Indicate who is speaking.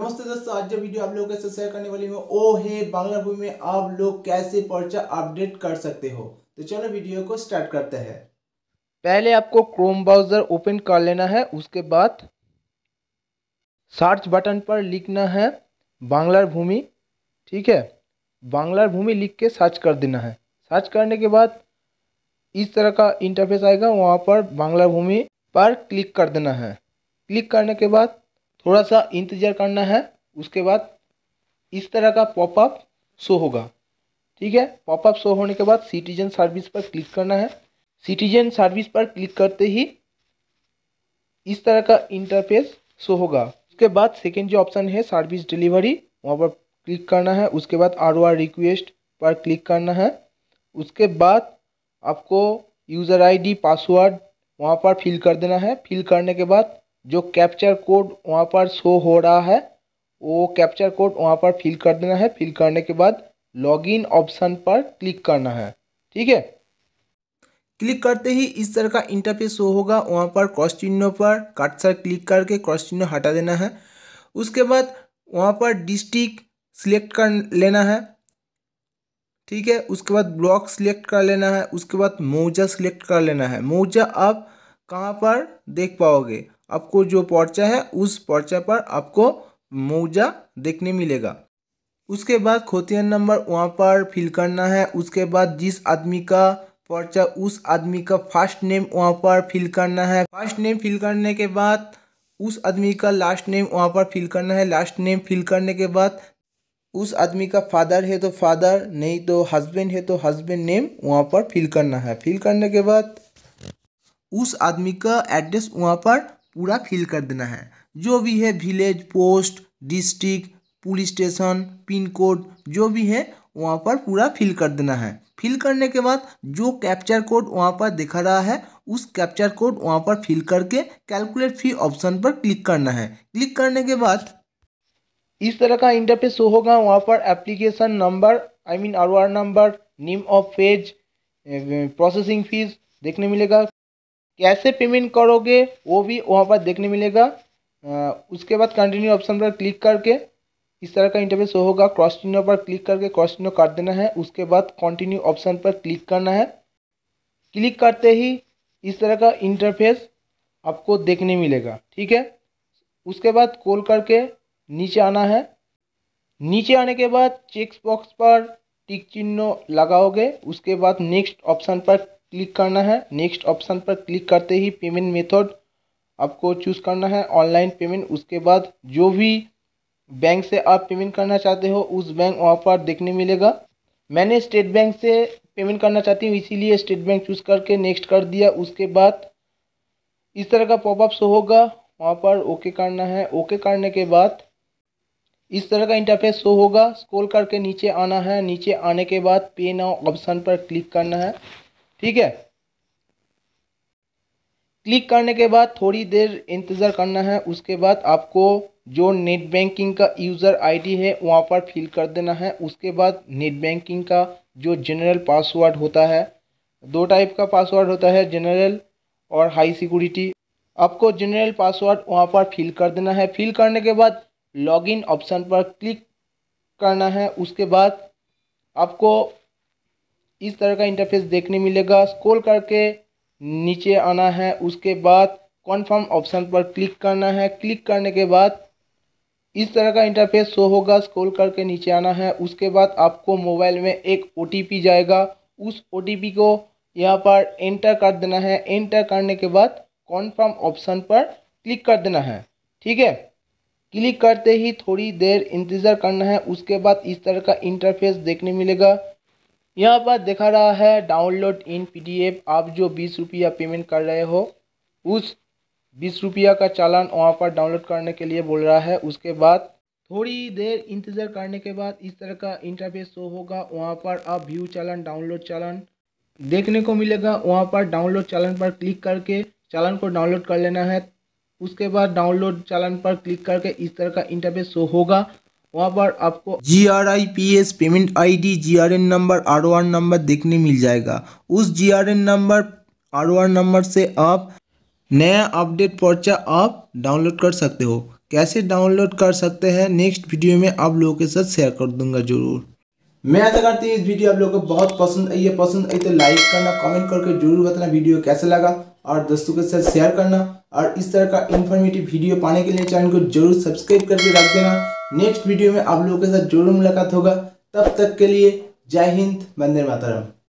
Speaker 1: नमस्ते दोस्तों आज जो वीडियो आप लोगों के साथ शेयर करने वाली हूँ ओ हे बांग्ला भूमि में आप लोग कैसे पर्चा अपडेट कर सकते हो तो चलो वीडियो को स्टार्ट करते हैं पहले आपको क्रोम ब्राउज़र ओपन कर लेना है उसके बाद सर्च बटन पर लिखना है बांग्ला भूमि ठीक है बांग्ला भूमि लिख के सर्च कर देना है सर्च करने के बाद इस तरह का इंटरफेस आएगा वहाँ पर बांग्ला भूमि पर क्लिक कर देना है क्लिक करने के बाद थोड़ा सा इंतज़ार करना है उसके बाद इस तरह का पॉपअप शो होगा ठीक है पॉपअप शो होने के बाद सिटीजन सर्विस पर क्लिक करना है सिटीजन सर्विस पर क्लिक करते ही इस तरह का इंटरफेस शो होगा उसके बाद सेकेंड जो ऑप्शन है सर्विस डिलीवरी वहाँ पर क्लिक करना है उसके बाद आर आर रिक्वेस्ट पर क्लिक करना है उसके बाद आपको यूज़र आईडी पासवर्ड वहाँ पर फिल कर देना है फिल करने के बाद जो कैप्चर कोड वहाँ पर शो हो रहा है वो कैप्चर कोड वहाँ पर फिल कर देना है फिल करने के बाद लॉगिन ऑप्शन पर क्लिक करना है ठीक है क्लिक करते ही इस तरह का इंटरफेस शो होगा वहाँ पर क्रॉस चिन्हों पर काट सर क्लिक करके क्रॉस चिन्ह हटा देना है उसके बाद वहाँ पर डिस्ट्रिक्ट सिलेक्ट कर लेना है ठीक है उसके बाद ब्लॉक सिलेक्ट कर लेना है उसके बाद मौजा सिलेक्ट कर लेना है मौजा आप कहाँ पर देख पाओगे आपको जो पर्चा है उस पर्चा पर आपको मोजा देखने मिलेगा उसके बाद खोतियन नंबर वहाँ पर फिल करना है उसके बाद जिस आदमी का पर्चा उस आदमी का फर्स्ट नेम वहाँ पर फिल करना है फर्स्ट नेम फिल करने के बाद उस आदमी का लास्ट नेम वहाँ पर फिल करना है लास्ट नेम फिल करने के बाद उस आदमी का फादर है तो फादर नहीं तो हस्बैंड है तो हस्बैंड नेम वहाँ पर फिल करना है फिल करने के बाद उस आदमी का एड्रेस वहाँ पर पूरा फिल कर देना है जो भी है village post district police station pin code जो भी है वहाँ पर पूरा फिल कर देना है फिल करने के बाद जो कैप्चर कोड वहाँ पर दिखा रहा है उस कैप्चर कोड वहाँ पर फिल करके कैलकुलेट फी ऑप्शन पर क्लिक करना है क्लिक करने के बाद इस तरह का इंटरफेस शो होगा वहाँ पर application number I mean R number name of page processing fees देखने मिलेगा कैसे पेमेंट करोगे वो भी वहाँ पर देखने मिलेगा उसके बाद कंटिन्यू ऑप्शन पर क्लिक करके इस तरह का इंटरफेस होगा क्रॉस चिन्हों पर क्लिक करके क्रॉस चिन्ह काट देना है उसके बाद कंटिन्यू ऑप्शन पर क्लिक करना है क्लिक करते ही इस तरह का इंटरफेस आपको देखने मिलेगा ठीक है उसके बाद कॉल करके नीचे आना है नीचे आने के बाद चेक बॉक्स पर टिक चिन्ह लगाओगे उसके बाद नेक्स्ट ऑप्शन पर क्लिक करना है नेक्स्ट ऑप्शन पर क्लिक करते ही पेमेंट मेथड आपको चूज़ करना है ऑनलाइन पेमेंट उसके बाद जो भी बैंक से आप पेमेंट करना चाहते हो उस बैंक वहाँ पर देखने मिलेगा मैंने स्टेट बैंक से पेमेंट करना चाहती हूँ इसीलिए स्टेट बैंक चूज़ करके नेक्स्ट कर दिया उसके बाद इस तरह का पॉपअप शो होगा वहाँ पर ओके करना है ओके करने के बाद इस तरह का इंटरफेस शो होगा स्क्रॉल करके नीचे आना है नीचे आने के बाद पे नाउ ऑप्शन पर क्लिक करना है ठीक है क्लिक करने के बाद थोड़ी देर इंतज़ार करना है उसके बाद आपको जो नेट बैंकिंग का यूज़र आईडी है वहाँ पर फिल कर देना है उसके बाद नेट बैंकिंग का जो जनरल पासवर्ड होता है दो टाइप का पासवर्ड होता है जनरल और हाई सिक्योरिटी आपको जनरल पासवर्ड वहाँ पर फिल कर देना है फिल करने के बाद लॉगिन ऑप्शन पर क्लिक करना है उसके बाद आपको इस तरह का इंटरफेस देखने मिलेगा स्क्रोल करके नीचे आना है उसके बाद कॉन्फर्म ऑप्शन पर क्लिक करना है क्लिक करने के बाद इस तरह का इंटरफेस शो होगा स्क्रॉल करके नीचे आना है उसके बाद आपको मोबाइल में एक ओ जाएगा उस ओ को यहाँ पर एंटर कर देना है एंटर करने के बाद कॉन्फर्म ऑप्शन पर क्लिक कर देना है ठीक है क्लिक करते ही थोड़ी देर इंतज़ार करना है उसके बाद इस तरह का इंटरफेस देखने मिलेगा यहाँ पर दिखा रहा है डाउनलोड इन पीडीएफ आप जो बीस रुपया पेमेंट कर रहे हो उस बीस रुपया का चालान वहाँ पर डाउनलोड करने के लिए बोल रहा है उसके बाद थोड़ी देर इंतज़ार करने के बाद इस तरह का इंटरफेस शो होगा वहाँ पर आप व्यू चालन डाउनलोड चालन देखने को मिलेगा वहाँ पर डाउनलोड चालन पर क्लिक करके चालन को डाउनलोड कर लेना है उसके बाद डाउनलोड चालन पर क्लिक करके इस तरह का इंटरफेस शो होगा वहाँ पर आपको G R I P S payment I D G R N number R O R number देखने मिल जाएगा उस G R N number R O R number से आप नया अपडेट पर्चा आप डाउनलोड कर सकते हो कैसे डाउनलोड कर सकते हैं नेक्स्ट वीडियो में आप लोगों के साथ शेयर कर दूंगा जरूर मैं ऐसा करती हूँ इस वीडियो आप लोगों को बहुत पसंद आई है पसंद आई तो लाइक करना कमेंट करके जरूर बताना वीडियो कैसे लगा और दोस्तों के साथ शेयर करना और इस तरह का इन्फॉर्मेटिव वीडियो पाने के लिए चैनल को जरूर सब्सक्राइब करके रख देना नेक्स्ट वीडियो में आप लोगों के साथ जरूर मुलाकात होगा तब तक के लिए जय हिंद मंदिर मातरम